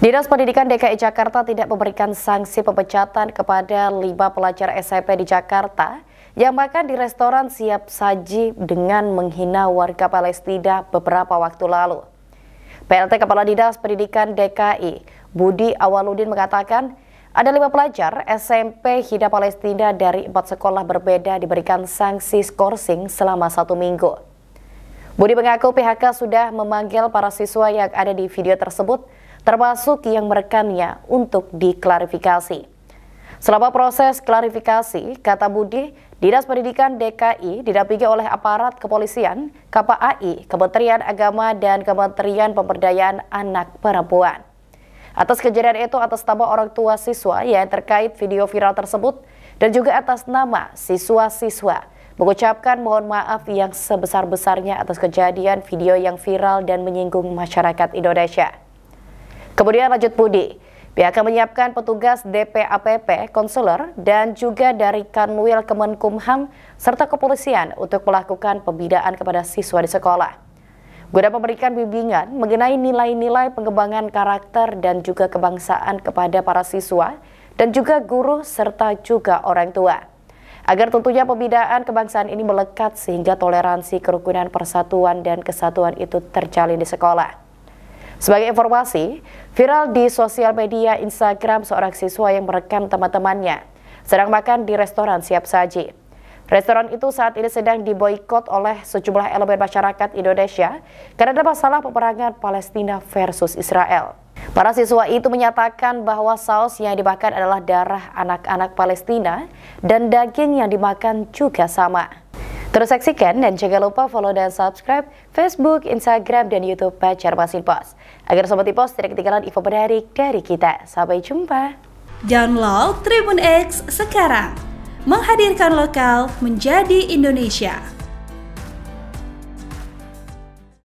Dinas Pendidikan DKI Jakarta tidak memberikan sanksi pemecatan kepada lima pelajar SMP di Jakarta yang makan di restoran siap saji dengan menghina warga Palestina beberapa waktu lalu. PLT Kepala Dinas Pendidikan DKI, Budi Awaludin mengatakan, ada lima pelajar SMP Hida Palestina dari empat sekolah berbeda diberikan sanksi skorsing selama satu minggu. Budi mengaku PHK sudah memanggil para siswa yang ada di video tersebut termasuk yang merekannya untuk diklarifikasi. Selama proses klarifikasi, kata Budi, Dinas Pendidikan DKI didampingi oleh aparat kepolisian, KPAI, Kementerian Agama, dan Kementerian Pemberdayaan Anak Perempuan. Atas kejadian itu atas nama orang tua siswa yang terkait video viral tersebut dan juga atas nama siswa-siswa mengucapkan mohon maaf yang sebesar-besarnya atas kejadian video yang viral dan menyinggung masyarakat Indonesia. Kemudian lanjut Budi, pihak akan menyiapkan petugas DPAPP, konsuler, dan juga dari Kanwil Kemenkumham serta kepolisian untuk melakukan pembinaan kepada siswa di sekolah. Guna memberikan bimbingan mengenai nilai-nilai pengembangan karakter dan juga kebangsaan kepada para siswa dan juga guru serta juga orang tua. Agar tentunya pembinaan kebangsaan ini melekat sehingga toleransi, kerukunan, persatuan, dan kesatuan itu terjalin di sekolah. Sebagai informasi, viral di sosial media Instagram seorang siswa yang merekam teman-temannya sedang makan di restoran siap saji. Restoran itu saat ini sedang diboykot oleh sejumlah elemen masyarakat Indonesia karena ada masalah peperangan Palestina versus Israel. Para siswa itu menyatakan bahwa saus yang dimakan adalah darah anak-anak Palestina dan daging yang dimakan juga sama. Terus saksikan dan jangan lupa follow dan subscribe Facebook, Instagram, dan Youtube Pacar Masin Pos. Agar Sobat Pos tidak ketinggalan info menarik dari kita. Sampai jumpa. Download Tribun X sekarang. Menghadirkan lokal menjadi Indonesia.